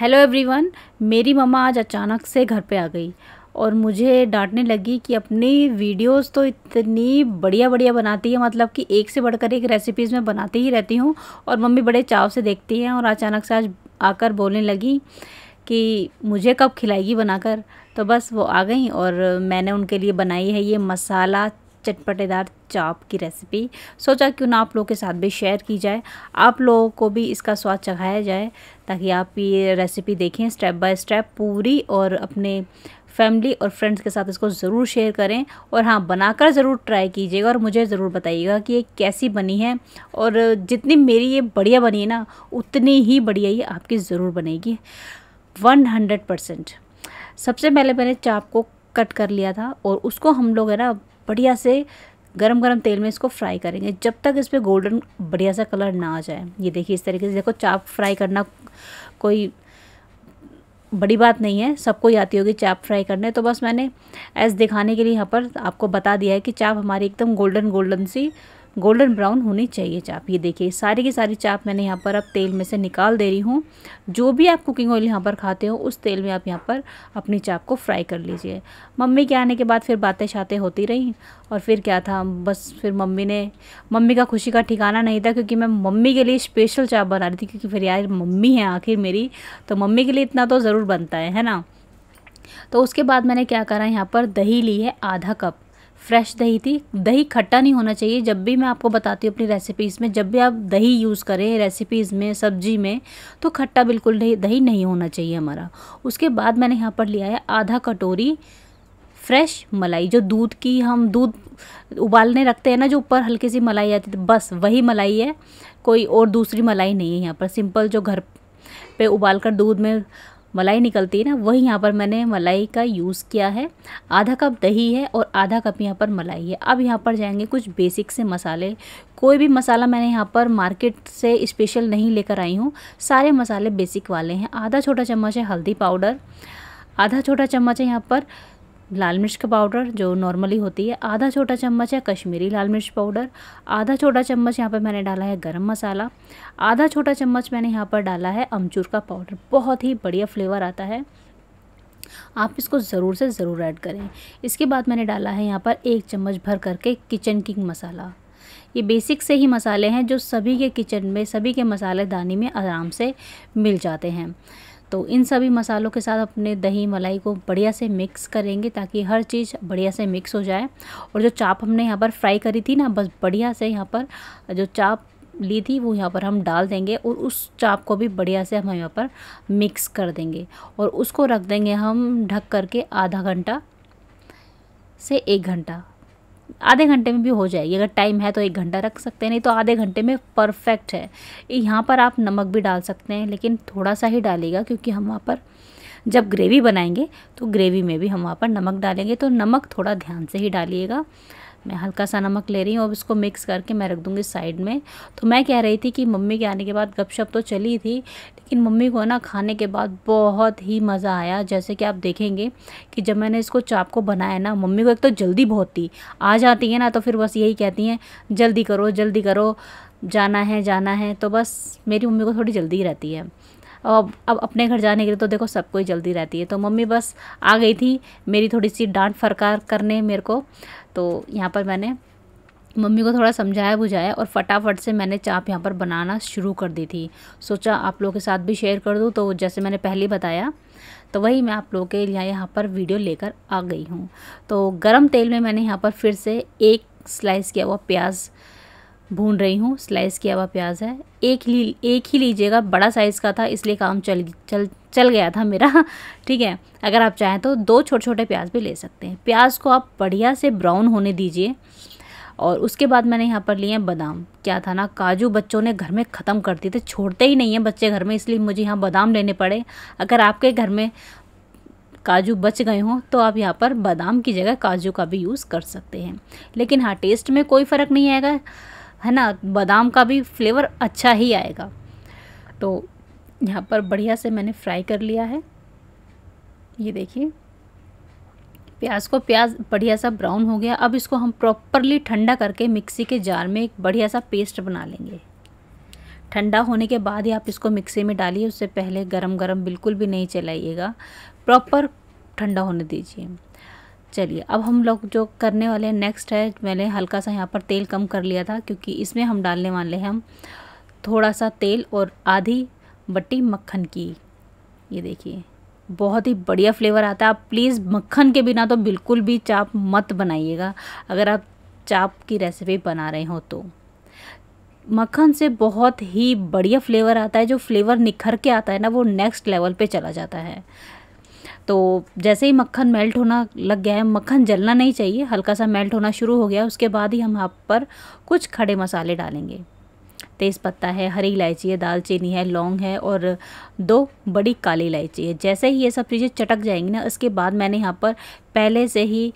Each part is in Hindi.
हेलो एवरीवन मेरी मम्मा आज अचानक से घर पे आ गई और मुझे डांटने लगी कि अपनी वीडियोस तो इतनी बढ़िया बढ़िया बनाती है मतलब कि एक से बढ़कर एक रेसिपीज़ में बनाती ही रहती हूँ और मम्मी बड़े चाव से देखती हैं और अचानक से आज आकर बोलने लगी कि मुझे कब खिलाएगी बनाकर तो बस वो आ गई और मैंने उनके लिए बनाई है ये मसाला चटपटेदार चाप की रेसिपी सोचा क्यों ना आप लोगों के साथ भी शेयर की जाए आप लोगों को भी इसका स्वाद चखाया जाए ताकि आप ये रेसिपी देखें स्टेप बाय स्टेप पूरी और अपने फैमिली और फ्रेंड्स के साथ इसको ज़रूर शेयर करें और हाँ बनाकर ज़रूर ट्राई कीजिएगा और मुझे ज़रूर बताइएगा कि ये कैसी बनी है और जितनी मेरी ये बढ़िया बनी है ना उतनी ही बढ़िया ये आपकी ज़रूर बनेगी वन हंड्रेड परसेंट सबसे पहले मैंने चाप को कट कर लिया था और उसको हम लोग है ना बढ़िया से गरम गरम तेल में इसको फ्राई करेंगे जब तक इस पर गोल्डन बढ़िया सा कलर ना आ जाए ये देखिए इस तरीके से देखो चाप फ्राई करना कोई बड़ी बात नहीं है सबको ही आती होगी चाप फ्राई करने तो बस मैंने ऐसा दिखाने के लिए यहाँ पर आपको बता दिया है कि चाप हमारी एकदम गोल्डन गोल्डन सी गोल्डन ब्राउन होनी चाहिए चाप ये देखिए सारी की सारी चाप मैंने यहाँ पर अब तेल में से निकाल दे रही हूँ जो भी आप कुकिंग ऑयल यहाँ पर खाते हो उस तेल में आप यहाँ पर अपनी चाप को फ्राई कर लीजिए मम्मी के आने के बाद फिर बातें शातें होती रहीं और फिर क्या था बस फिर मम्मी ने मम्मी का खुशी का ठिकाना नहीं था क्योंकि मैं मम्मी के लिए स्पेशल चाप बना रही थी क्योंकि फिर यार मम्मी है आखिर मेरी तो मम्मी के लिए इतना तो ज़रूर बनता है है ना तो उसके बाद मैंने क्या करा यहाँ पर दही ली है आधा कप फ्रेश दही थी दही खट्टा नहीं होना चाहिए जब भी मैं आपको बताती हूँ अपनी रेसिपीज़ में जब भी आप दही यूज़ करें रेसिपीज़ में सब्जी में तो खट्टा बिल्कुल दही दही नहीं होना चाहिए हमारा उसके बाद मैंने यहाँ पर लिया है आधा कटोरी फ्रेश मलाई जो दूध की हम दूध उबालने रखते हैं ना जो ऊपर हल्की सी मलाई आती थी बस वही मलाई है कोई और दूसरी मलाई नहीं है यहाँ पर सिंपल जो घर पे उबाल कर दूध में मलाई निकलती है ना वही यहाँ पर मैंने मलाई का यूज़ किया है आधा कप दही है और आधा कप यहाँ पर मलाई है अब यहाँ पर जाएंगे कुछ बेसिक से मसाले कोई भी मसाला मैंने यहाँ पर मार्केट से स्पेशल नहीं लेकर आई हूँ सारे मसाले बेसिक वाले हैं आधा छोटा चम्मच है हल्दी पाउडर आधा छोटा चम्मच है यहाँ पर लाल मिर्च का पाउडर जो नॉर्मली होती है आधा छोटा चम्मच है कश्मीरी लाल मिर्च पाउडर आधा छोटा चम्मच यहाँ पर मैंने डाला है गरम मसाला आधा छोटा चम्मच मैंने यहाँ पर डाला है अमचूर का पाउडर बहुत ही बढ़िया फ्लेवर आता है आप इसको ज़रूर से ज़रूर ऐड करें इसके बाद मैंने डाला है यहाँ पर एक चम्मच भर करके किचन किंग मसाला ये बेसिक से ही मसाले हैं जो सभी के किचन में सभी के मसालेदानी में आराम से मिल जाते हैं तो इन सभी मसालों के साथ अपने दही मलाई को बढ़िया से मिक्स करेंगे ताकि हर चीज़ बढ़िया से मिक्स हो जाए और जो चाप हमने यहाँ पर फ्राई करी थी ना बस बढ़िया से यहाँ पर जो चाप ली थी वो यहाँ पर हम डाल देंगे और उस चाप को भी बढ़िया से हम यहाँ पर मिक्स कर देंगे और उसको रख देंगे हम ढक करके आधा घंटा से एक घंटा आधे घंटे में भी हो जाएगी अगर टाइम है तो एक घंटा रख सकते हैं नहीं तो आधे घंटे में परफेक्ट है यहाँ पर आप नमक भी डाल सकते हैं लेकिन थोड़ा सा ही डालेगा क्योंकि हम वहाँ पर जब ग्रेवी बनाएंगे तो ग्रेवी में भी हम वहाँ पर नमक डालेंगे तो नमक थोड़ा ध्यान से ही डालिएगा मैं हल्का सा नमक ले रही हूँ अब इसको मिक्स करके मैं रख दूँगी साइड में तो मैं कह रही थी कि मम्मी के आने के बाद गपशप तो चली थी लेकिन मम्मी को ना खाने के बाद बहुत ही मज़ा आया जैसे कि आप देखेंगे कि जब मैंने इसको चाप को बनाया ना मम्मी को एक तो जल्दी बहुत थी आ जाती है ना तो फिर बस यही कहती हैं जल्दी करो जल्दी करो जाना है जाना है तो बस मेरी मम्मी को थोड़ी जल्दी रहती है अब अब अपने घर जाने के लिए तो देखो सबको ही जल्दी रहती है तो मम्मी बस आ गई थी मेरी थोड़ी सी डांट फरकार करने मेरे को तो यहाँ पर मैंने मम्मी को थोड़ा समझाया बुझाया और फटाफट से मैंने चाप यहाँ पर बनाना शुरू कर दी थी सोचा आप लोगों के साथ भी शेयर कर दूँ तो जैसे मैंने पहले बताया तो वही मैं आप लोगों के लिए यहाँ पर वीडियो लेकर आ गई हूँ तो गरम तेल में मैंने यहाँ पर फिर से एक स्लाइस किया हुआ प्याज भून रही हूँ स्लाइस किया हुआ प्याज है एक ही एक ही लीजिएगा बड़ा साइज़ का था इसलिए काम चल चल चल गया था मेरा ठीक है अगर आप चाहें तो दो छोटे छोटे प्याज भी ले सकते हैं प्याज को आप बढ़िया से ब्राउन होने दीजिए और उसके बाद मैंने यहाँ पर लिए हैं बादाम क्या था ना काजू बच्चों ने घर में ख़त्म कर दिए थे छोड़ते ही नहीं हैं बच्चे घर में इसलिए मुझे यहाँ बादाम लेने पड़े अगर आपके घर में काजू बच गए हों तो आप यहाँ पर बादाम की जगह काजू का भी यूज़ कर सकते हैं लेकिन हाँ टेस्ट में कोई फ़र्क नहीं आएगा है ना बादाम का भी फ्लेवर अच्छा ही आएगा तो यहाँ पर बढ़िया से मैंने फ्राई कर लिया है ये देखिए प्याज को प्याज बढ़िया सा ब्राउन हो गया अब इसको हम प्रॉपरली ठंडा करके मिक्सी के जार में एक बढ़िया सा पेस्ट बना लेंगे ठंडा होने के बाद ही आप इसको मिक्सी में डालिए उससे पहले गरम गरम बिल्कुल भी नहीं चलाइएगा प्रॉपर ठंडा होने दीजिए चलिए अब हम लोग जो करने वाले हैं नेक्स्ट है मैंने हल्का सा यहाँ पर तेल कम कर लिया था क्योंकि इसमें हम डालने वाले हैं हम थोड़ा सा तेल और आधी बट्टी मक्खन की ये देखिए बहुत ही बढ़िया फ्लेवर आता है आप प्लीज़ मक्खन के बिना तो बिल्कुल भी चाप मत बनाइएगा अगर आप चाप की रेसिपी बना रहे हो तो मक्खन से बहुत ही बढ़िया फ्लेवर आता है जो फ्लेवर निखर के आता है ना वो नेक्स्ट लेवल पे चला जाता है तो जैसे ही मक्खन मेल्ट होना लग गया है मक्खन जलना नहीं चाहिए हल्का सा मेल्ट होना शुरू हो गया उसके बाद ही हम यहाँ पर कुछ खड़े मसाले डालेंगे तेज़ पत्ता है हरी इलायची है दालचीनी है लौंग है और दो बड़ी काली इलायची है जैसे ही ये सब चीज़ें चटक जाएंगी ना इसके बाद मैंने यहाँ पर पहले से ही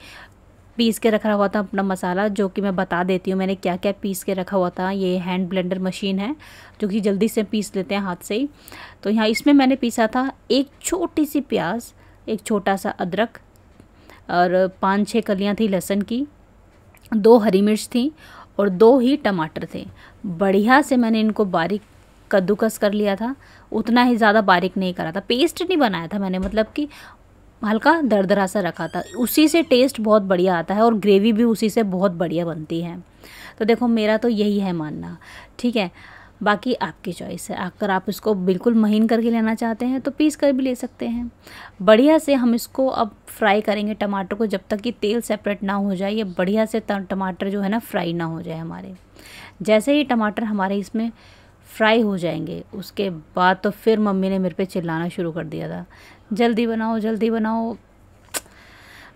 पीस के रखा हुआ था अपना मसाला जो कि मैं बता देती हूँ मैंने क्या क्या पीस के रखा हुआ था ये हैंड ब्लेंडर मशीन है जो कि जल्दी से पीस लेते हैं हाथ से ही तो यहाँ इसमें मैंने पीसा था एक छोटी सी प्याज एक छोटा सा अदरक और पाँच छः कलियाँ थी लहसुन की दो हरी मिर्च थी और दो ही टमाटर थे बढ़िया से मैंने इनको बारीक कद्दूकस कर लिया था उतना ही ज़्यादा बारीक नहीं करा था पेस्ट नहीं बनाया था मैंने मतलब कि हल्का दरदरा सा रखा था उसी से टेस्ट बहुत बढ़िया आता है और ग्रेवी भी उसी से बहुत बढ़िया बनती है तो देखो मेरा तो यही है मानना ठीक है बाकी आपकी चॉइस है अगर आप इसको बिल्कुल महीन करके लेना चाहते हैं तो पीस कर भी ले सकते हैं बढ़िया से हम इसको अब फ्राई करेंगे टमाटर को जब तक कि तेल सेपरेट ना हो जाए या बढ़िया से टमाटर जो है ना फ्राई ना हो जाए हमारे जैसे ही टमाटर हमारे इसमें फ्राई हो जाएंगे उसके बाद तो फिर मम्मी ने मेरे पे चिल्लाना शुरू कर दिया था जल्दी बनाओ जल्दी बनाओ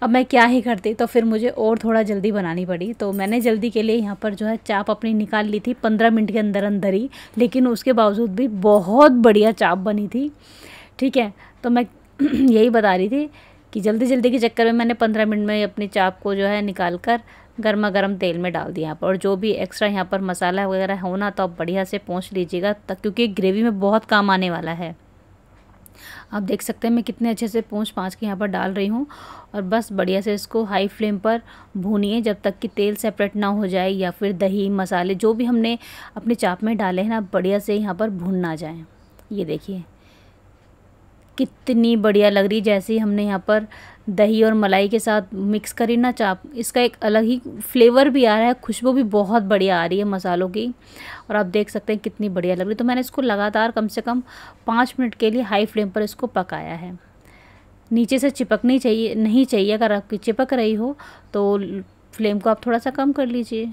अब मैं क्या ही करती तो फिर मुझे और थोड़ा जल्दी बनानी पड़ी तो मैंने जल्दी के लिए यहाँ पर जो है चाप अपनी निकाल ली थी पंद्रह मिनट के अंदर अंदर ही लेकिन उसके बावजूद भी बहुत बढ़िया चाप बनी थी ठीक है तो मैं यही बता रही थी कि जल्दी जल्दी के चक्कर में मैंने पंद्रह मिनट में अपनी चाप को जो है निकाल कर गर्मा गर्म तेल में डाल दिया यहाँ पर और जो भी एक्स्ट्रा यहाँ पर मसाला वगैरह होना तो आप बढ़िया से पहुँच लीजिएगा क्योंकि ग्रेवी में बहुत काम आने वाला है आप देख सकते हैं मैं कितने अच्छे से पूँछ पाँच के यहाँ पर डाल रही हूँ और बस बढ़िया से इसको हाई फ्लेम पर भूनिए जब तक कि तेल सेपरेट ना हो जाए या फिर दही मसाले जो भी हमने अपने चाप में डाले हैं ना बढ़िया से यहाँ पर भून ना जाए ये देखिए कितनी बढ़िया लग रही जैसे ही हमने यहाँ पर दही और मलाई के साथ मिक्स करी ना चाप इसका एक अलग ही फ्लेवर भी आ रहा है खुशबू भी बहुत बढ़िया आ रही है मसालों की और आप देख सकते हैं कितनी बढ़िया लग रही है तो मैंने इसको लगातार कम से कम पाँच मिनट के लिए हाई फ्लेम पर इसको पकाया है नीचे से चिपकनी चाहिए नहीं चाहिए अगर आपकी चिपक रही हो तो फ्लेम को आप थोड़ा सा कम कर लीजिए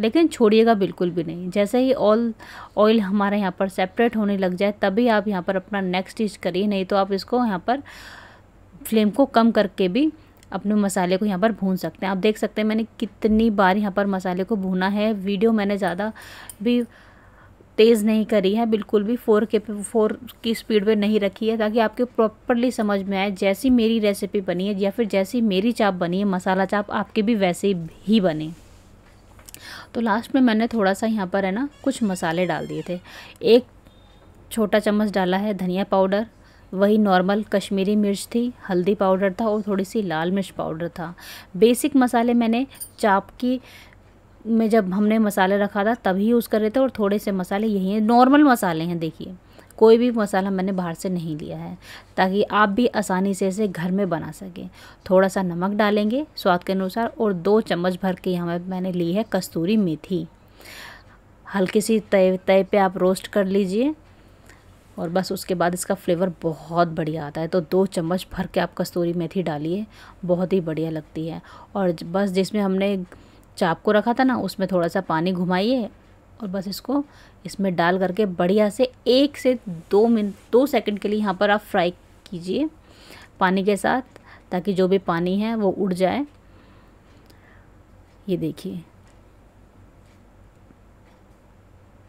लेकिन छोड़िएगा बिल्कुल भी नहीं जैसे ही ऑल ऑयल हमारे यहाँ पर सेपरेट होने लग जाए तभी आप यहाँ पर अपना नेक्स्ट डिश करिए नहीं तो आप इसको यहाँ पर फ्लेम को कम करके भी अपने मसाले को यहाँ पर भून सकते हैं आप देख सकते हैं मैंने कितनी बार यहाँ पर मसाले को भूना है वीडियो मैंने ज़्यादा भी तेज़ नहीं करी है बिल्कुल भी फोर के फोर की स्पीड पे नहीं रखी है ताकि आपके प्रॉपरली समझ में आए जैसी मेरी रेसिपी बनी है या फिर जैसी मेरी चाप बनी है मसाला चाप आपके भी वैसे ही बने तो लास्ट में मैंने थोड़ा सा यहाँ पर है ना कुछ मसाले डाल दिए थे एक छोटा चम्मच डाला है धनिया पाउडर वही नॉर्मल कश्मीरी मिर्च थी हल्दी पाउडर था और थोड़ी सी लाल मिर्च पाउडर था बेसिक मसाले मैंने चाप की में जब हमने मसाले रखा था तभी यूज़ कर रहे थे और थोड़े से मसाले यही हैं नॉर्मल मसाले हैं देखिए कोई भी मसाला मैंने बाहर से नहीं लिया है ताकि आप भी आसानी से इसे घर में बना सकें थोड़ा सा नमक डालेंगे स्वाद के अनुसार और दो चम्मच भर के यहाँ मैंने ली है कस्तूरी मेथी हल्की सी तय तय पे आप रोस्ट कर लीजिए और बस उसके बाद इसका फ्लेवर बहुत बढ़िया आता है तो दो चम्मच भर के आप कस्तूरी मेथी डालिए बहुत ही बढ़िया लगती है और बस जिसमें हमने चाप को रखा था ना उसमें थोड़ा सा पानी घुमाइए और बस इसको इसमें डाल करके बढ़िया से एक से दो मिनट दो सेकंड के लिए यहाँ पर आप फ्राई कीजिए पानी के साथ ताकि जो भी पानी है वो उड़ जाए ये देखिए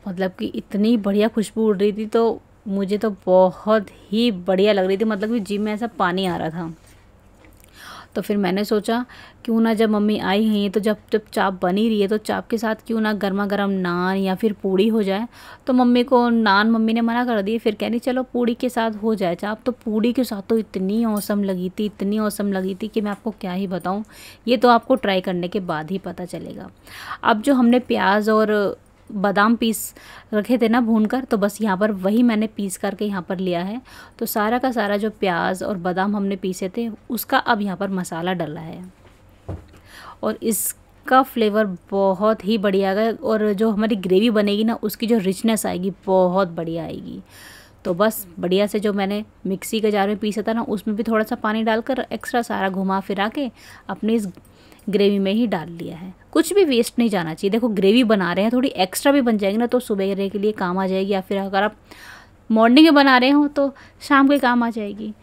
मतलब कि इतनी बढ़िया खुशबू उड़ रही थी तो मुझे तो बहुत ही बढ़िया लग रही थी मतलब कि जिम में ऐसा पानी आ रहा था तो फिर मैंने सोचा क्यों ना जब मम्मी आई हैं तो जब जब चाप बनी रही है तो चाप के साथ क्यों ना गर्मा गर्म नान या फिर पूड़ी हो जाए तो मम्मी को नान मम्मी ने मना कर दी फिर कह रही चलो पूड़ी के साथ हो जाए चाप तो पूड़ी के साथ तो इतनी औसम लगी थी इतनी औसम लगी थी कि मैं आपको क्या ही बताऊँ ये तो आपको ट्राई करने के बाद ही पता चलेगा अब जो हमने प्याज और बादाम पीस रखे थे ना भून कर तो बस यहाँ पर वही मैंने पीस करके यहाँ पर लिया है तो सारा का सारा जो प्याज और बादाम हमने पीसे थे उसका अब यहाँ पर मसाला डला है और इस का फ्लेवर बहुत ही बढ़िया आएगा और जो हमारी ग्रेवी बनेगी ना उसकी जो रिचनेस आएगी बहुत बढ़िया आएगी तो बस बढ़िया से जो मैंने मिक्सी के जार में पीसा था ना उसमें भी थोड़ा सा पानी डालकर एक्स्ट्रा सारा घुमा फिरा के अपने इस ग्रेवी में ही डाल लिया है कुछ भी वेस्ट नहीं जाना चाहिए देखो ग्रेवी बना रहे हैं थोड़ी एक्स्ट्रा भी बन जाएगी ना तो सुबह के लिए काम आ जाएगी या फिर अगर आप मॉर्निंग में बना रहे हो तो शाम के काम आ जाएगी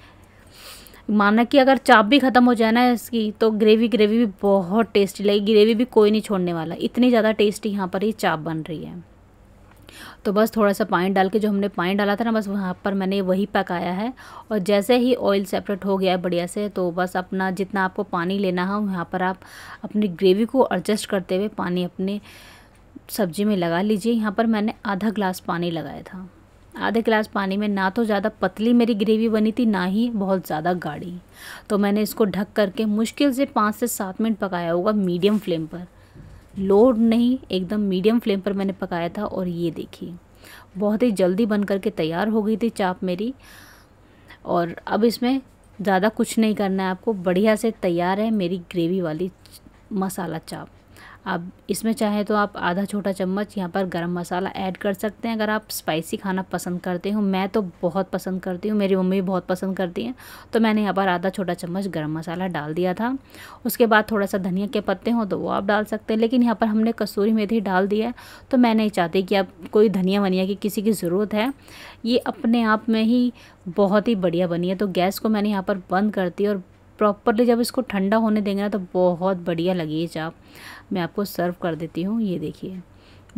माना कि अगर चाप भी ख़त्म हो जाए ना इसकी तो ग्रेवी ग्रेवी भी बहुत टेस्टी लगेगी ग्रेवी भी कोई नहीं छोड़ने वाला इतनी ज़्यादा टेस्टी यहाँ पर ये चाप बन रही है तो बस थोड़ा सा पानी डाल के जो हमने पानी डाला था ना बस वहाँ पर मैंने वही पकाया है और जैसे ही ऑयल सेपरेट हो गया है बढ़िया से तो बस अपना जितना आपको पानी लेना है वहाँ पर आप अपनी ग्रेवी को एडजस्ट करते हुए पानी अपने सब्जी में लगा लीजिए यहाँ पर मैंने आधा ग्लास पानी लगाया था आधे गिलास पानी में ना तो ज़्यादा पतली मेरी ग्रेवी बनी थी ना ही बहुत ज़्यादा गाढ़ी तो मैंने इसको ढक करके मुश्किल से पाँच से सात मिनट पकाया होगा मीडियम फ्लेम पर लोड नहीं एकदम मीडियम फ्लेम पर मैंने पकाया था और ये देखिए बहुत ही जल्दी बन करके तैयार हो गई थी चाप मेरी और अब इसमें ज़्यादा कुछ नहीं करना है आपको बढ़िया से तैयार है मेरी ग्रेवी वाली मसाला चाप अब इसमें चाहे तो आप आधा छोटा चम्मच यहाँ पर गरम मसाला ऐड कर सकते हैं अगर आप स्पाइसी खाना पसंद करते हो मैं तो बहुत पसंद करती हूँ मेरी मम्मी भी बहुत पसंद करती हैं तो मैंने यहाँ पर आधा छोटा चम्मच गरम मसाला डाल दिया था उसके बाद थोड़ा सा धनिया के पत्ते हों तो वो आप डाल सकते हैं लेकिन यहाँ पर हमने कसूरी मेथी डाल दिया है तो मैं नहीं चाहती कि आप कोई धनिया वनिया की किसी की ज़रूरत है ये अपने आप में ही बहुत ही बढ़िया बनी है तो गैस को मैंने यहाँ पर बंद कर दी और प्रॉपरली जब इसको ठंडा होने देंगे ना तो बहुत बढ़िया लगेगी चाप मैं आपको सर्व कर देती हूँ ये देखिए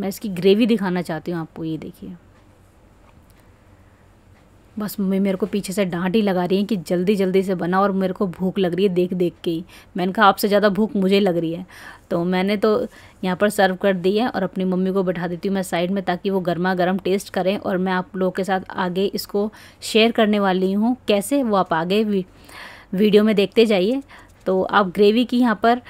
मैं इसकी ग्रेवी दिखाना चाहती हूँ आपको ये देखिए बस मम्मी मेरे को पीछे से डांट ही लगा रही है कि जल्दी जल्दी से बना और मेरे को भूख लग रही है देख देख के ही मैंने कहा आपसे ज़्यादा भूख मुझे लग रही है तो मैंने तो यहाँ पर सर्व कर दी है और अपनी मम्मी को बैठा देती हूँ मैं साइड में ताकि वो गर्मा गर्म टेस्ट करें और मैं आप लोगों के साथ आगे इसको शेयर करने वाली हूँ कैसे वो आप आगे भी वीडियो में देखते जाइए तो आप ग्रेवी की यहाँ पर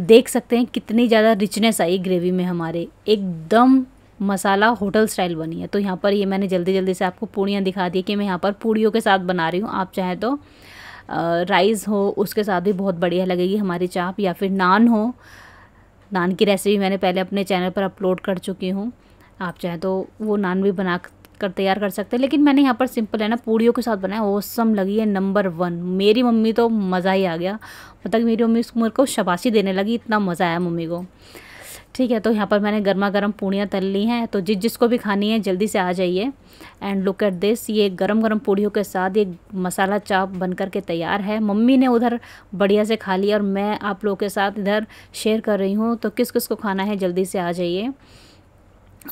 देख सकते हैं कितनी ज़्यादा रिचनेस आई ग्रेवी में हमारे एकदम मसाला होटल स्टाइल बनी है तो यहाँ पर ये मैंने जल्दी जल्दी से आपको पूड़ियाँ दिखा दी कि मैं यहाँ पर पूड़ियों के साथ बना रही हूँ आप चाहें तो राइस हो उसके साथ भी बहुत बढ़िया लगेगी हमारी चाप या फिर नान हो नान की रेसिपी मैंने पहले अपने चैनल पर अपलोड कर चुकी हूँ आप चाहें तो वो नान भी बना कर तैयार कर सकते हैं लेकिन मैंने यहाँ पर सिंपल है ना पूड़ियों के साथ बनाया ओसम लगी है नंबर वन मेरी मम्मी तो मज़ा ही आ गया मतलब मेरी मम्मी उस को शबाशी देने लगी इतना मज़ा आया मम्मी को ठीक है तो यहाँ पर मैंने गर्मा गर्म पूड़ियाँ तल ली हैं तो जिस जिसको भी खानी है जल्दी से आ जाइए एंड लुक एट दिस ये गरम गरम पूड़ियों के साथ ये मसाला चाप बन कर के तैयार है मम्मी ने उधर बढ़िया से खा लिया और मैं आप लोगों के साथ इधर शेयर कर रही हूँ तो किस किस को खाना है जल्दी से आ जाइए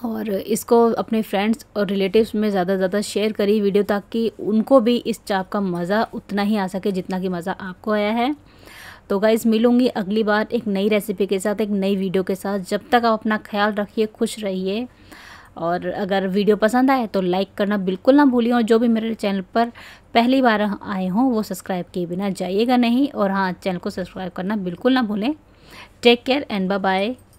और इसको अपने फ्रेंड्स और रिलेटिव्स में ज़्यादा से ज़्यादा शेयर करी वीडियो ताकि उनको भी इस चाप का मज़ा उतना ही आ सके जितना कि मज़ा आपको आया है तो गाइज़ मिलूंगी अगली बार एक नई रेसिपी के साथ एक नई वीडियो के साथ जब तक आप अपना ख्याल रखिए खुश रहिए और अगर वीडियो पसंद आए तो लाइक करना बिल्कुल ना भूलिए और जो भी मेरे चैनल पर पहली बार आए हों वो सब्सक्राइब किए बिना जाइएगा नहीं और हाँ चैनल को सब्सक्राइब करना बिल्कुल ना भूलें take care and bye bye